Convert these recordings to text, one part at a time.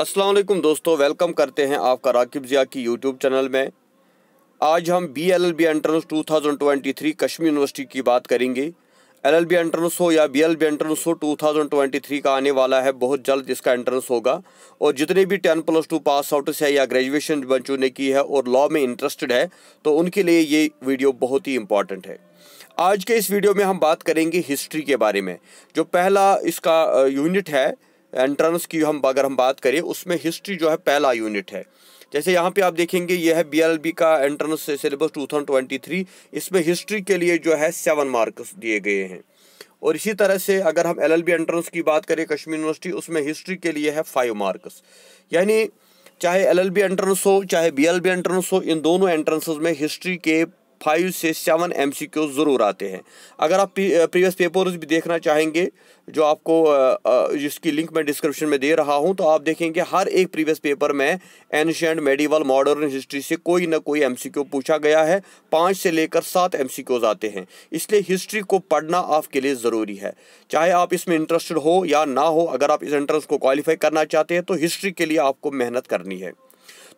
असलम दोस्तों वेलकम करते हैं आपका राकिब ज़िया की यूट्यूब चैनल में आज हम B L L B entrance two thousand twenty three Kashmir university की बात करेंगे एल एल बी एंट्रेंस हो या बी एल बी एंट्रेंस हो टू थाउजेंड ट्वेंटी थ्री का आने वाला है बहुत जल्द इसका एंट्रेंस होगा और जितने भी ten plus two pass out है या ग्रेजुएशन बच्चों ने की है और लॉ में इंटरेस्टेड है तो उनके लिए ये वीडियो बहुत ही इंपॉर्टेंट है आज के इस वीडियो में हम बात करेंगे हिस्ट्री के बारे में जो पहला इसका यूनिट uh, है एंट्रेंस की हम अगर हम बात करें उसमें हिस्ट्री जो है पहला यूनिट है जैसे यहाँ पे आप देखेंगे यह है बीएलबी का एंट्रेंस सिलेबस थ्री इसमें हिस्ट्री के लिए जो है सेवन मार्क्स दिए गए हैं और इसी तरह से अगर हम एलएलबी एंट्रेंस की बात करें कश्मीर यूनिवर्सिटी उसमें हिस्ट्री के लिए है फाइव मार्क्स यानी चाहे एलएलबी एंट्रेंस हो चाहे बीएलबी एंट्रेंस हो इन दोनों एंट्रेंसेज में हिस्ट्री के फाइव से सेवन एम ज़रूर आते हैं अगर आप प्रीवियस पेपर्स भी देखना चाहेंगे जो आपको जिसकी लिंक मैं डिस्क्रिप्शन में दे रहा हूं तो आप देखेंगे हर एक प्रीवियस पेपर में एनशेंट मेडिवल मॉडर्न हिस्ट्री से कोई ना कोई एमसीक्यू पूछा गया है पाँच से लेकर सात एमसीक्यूज आते हैं इसलिए हिस्ट्री को पढ़ना आपके लिए ज़रूरी है चाहे आप इसमें इंटरेस्टेड हो या ना हो अगर आप इस एंट्रेंस को क्वालिफाई करना चाहते हैं तो हिस्ट्री के लिए आपको मेहनत करनी है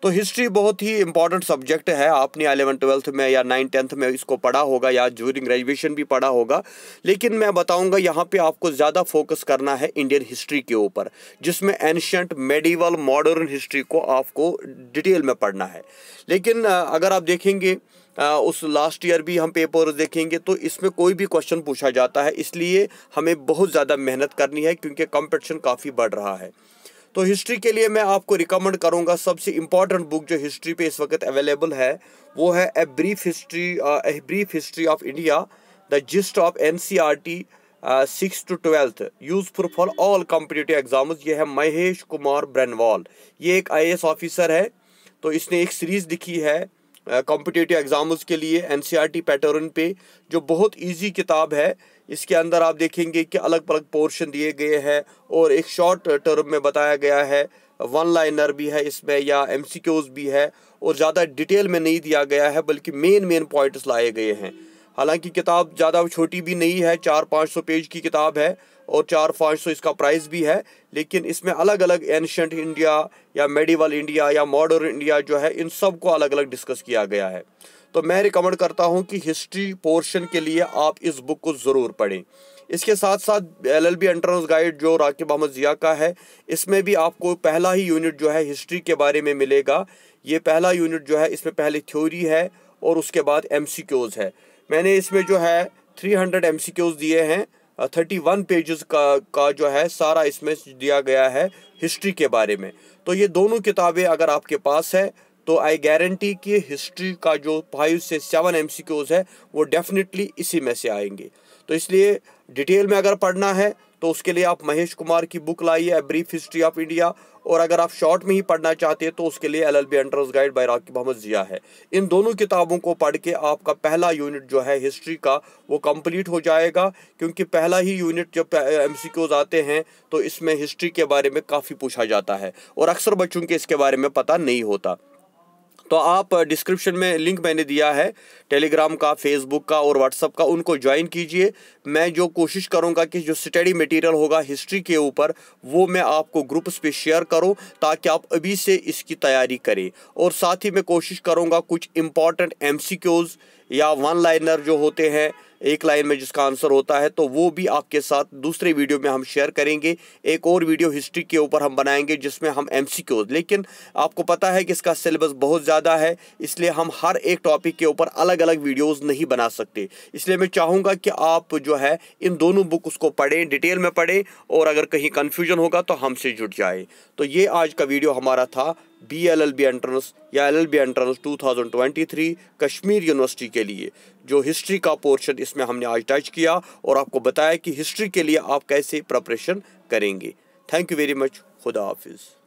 तो हिस्ट्री बहुत ही इंपॉर्टेंट सब्जेक्ट है आपने अलेवन ट्वेल्थ में या नाइन टेंथ में इसको पढ़ा होगा या जूरिंग ग्रेजुएशन भी पढ़ा होगा लेकिन मैं बताऊंगा यहाँ पे आपको ज़्यादा फोकस करना है इंडियन हिस्ट्री के ऊपर जिसमें एनशियंट मेडिवल मॉडर्न हिस्ट्री को आपको डिटेल में पढ़ना है लेकिन अगर आप देखेंगे उस लास्ट ईयर भी हम पेपर देखेंगे तो इसमें कोई भी क्वेश्चन पूछा जाता है इसलिए हमें बहुत ज़्यादा मेहनत करनी है क्योंकि कंपटीशन काफ़ी बढ़ रहा है तो हिस्ट्री के लिए मैं आपको रिकमेंड करूँगा सबसे इम्पॉर्टेंट बुक जो हिस्ट्री पे इस वक्त अवेलेबल है वो है a brief history a brief history of India the gist of N C R T six to twelfth useful for all competitive exams ये है महेश कुमार ब्रनवाल ये एक आई ऑफिसर है तो इसने एक सीरीज़ लिखी है कॉम्पिटेटिव एग्ज़ाम्स के लिए एन पैटर्न e पे जो बहुत इजी किताब है इसके अंदर आप देखेंगे कि अलग अलग पोर्शन दिए गए हैं और एक शॉर्ट टर्म में बताया गया है वन लाइनर भी है इसमें या एम भी है और ज़्यादा डिटेल में नहीं दिया गया है बल्कि मेन मेन पॉइंट्स लाए गए हैं हालांकि किताब ज़्यादा छोटी भी नहीं है चार पाँच सौ पेज की किताब है और चार पाँच सौ इसका प्राइस भी है लेकिन इसमें अलग अलग एनशंट इंडिया या मेडिवल इंडिया या मॉडर्न इंडिया जो है इन सब को अलग अलग डिस्कस किया गया है तो मैं रिकमेंड करता हूँ कि हिस्ट्री पोर्शन के लिए आप इस बुक को ज़रूर पढ़ें इसके साथ साथ L L B entrance guide जो राकेब अहमद ज़िया का है इसमें भी आपको पहला ही यूनिट जो है हिस्ट्री के बारे में मिलेगा ये पहला यूनिट जो है इसमें पहले थ्योरी है और उसके बाद एम है मैंने इसमें जो है three hundred M C Qs दिए हैं थर्टी वन पेजेस का का जो है सारा इसमें दिया गया है हिस्ट्री के बारे में तो ये दोनों किताबें अगर आपके पास है तो आई गारंटी कि हिस्ट्री का जो फाइव से सेवन एम है वो डेफिनेटली इसी में से आएंगे तो इसलिए डिटेल में अगर पढ़ना है तो उसके लिए आप महेश कुमार की बुक लाइए a brief history of India और अगर आप शॉर्ट में ही पढ़ना चाहते हैं तो उसके लिए L L B entrance guide by Rakib Ahmed Zia है इन दोनों किताबों को पढ़ के आपका पहला यूनिट जो है हिस्ट्री का वो कंप्लीट हो जाएगा क्योंकि पहला ही यूनिट जब एम सी क्यूज आते हैं तो इसमें हिस्ट्री के बारे में काफ़ी पूछा जाता है और अक्सर बच्चों के इसके बारे में पता नहीं होता तो आप डिस्क्रिप्शन में लिंक मैंने दिया है टेलीग्राम का फेसबुक का और व्हाट्सअप का उनको ज्वाइन कीजिए मैं जो कोशिश करूँगा कि जो स्टडी मटेरियल होगा हिस्ट्री के ऊपर वो मैं आपको ग्रुप्स पे शेयर करूँ ताकि आप अभी से इसकी तैयारी करें और साथ ही मैं कोशिश करूँगा कुछ इम्पॉर्टेंट एम या वन लाइनर जो होते हैं एक लाइन में जिसका आंसर होता है तो वो भी आपके साथ दूसरे वीडियो में हम शेयर करेंगे एक और वीडियो हिस्ट्री के ऊपर हम बनाएंगे जिसमें हम एम लेकिन आपको पता है कि इसका सिलेबस बहुत ज़्यादा है इसलिए हम हर एक टॉपिक के ऊपर अलग अलग वीडियोज़ नहीं बना सकते इसलिए मैं चाहूँगा कि आप जो है इन दोनों बुक्स को पढ़ें डिटेल में पढ़ें और अगर कहीं कन्फ्यूजन होगा तो हमसे जुट जाए तो ये आज का वीडियो हमारा था B L L B entrance या L L B entrance two thousand twenty three Kashmir university के लिए जो हिस्ट्री का पोर्शन इसमें हमने आज टच किया और आपको बताया कि हिस्ट्री के लिए आप कैसे प्रपरेशन करेंगे थैंक यू वेरी मच खुदा हाफिज़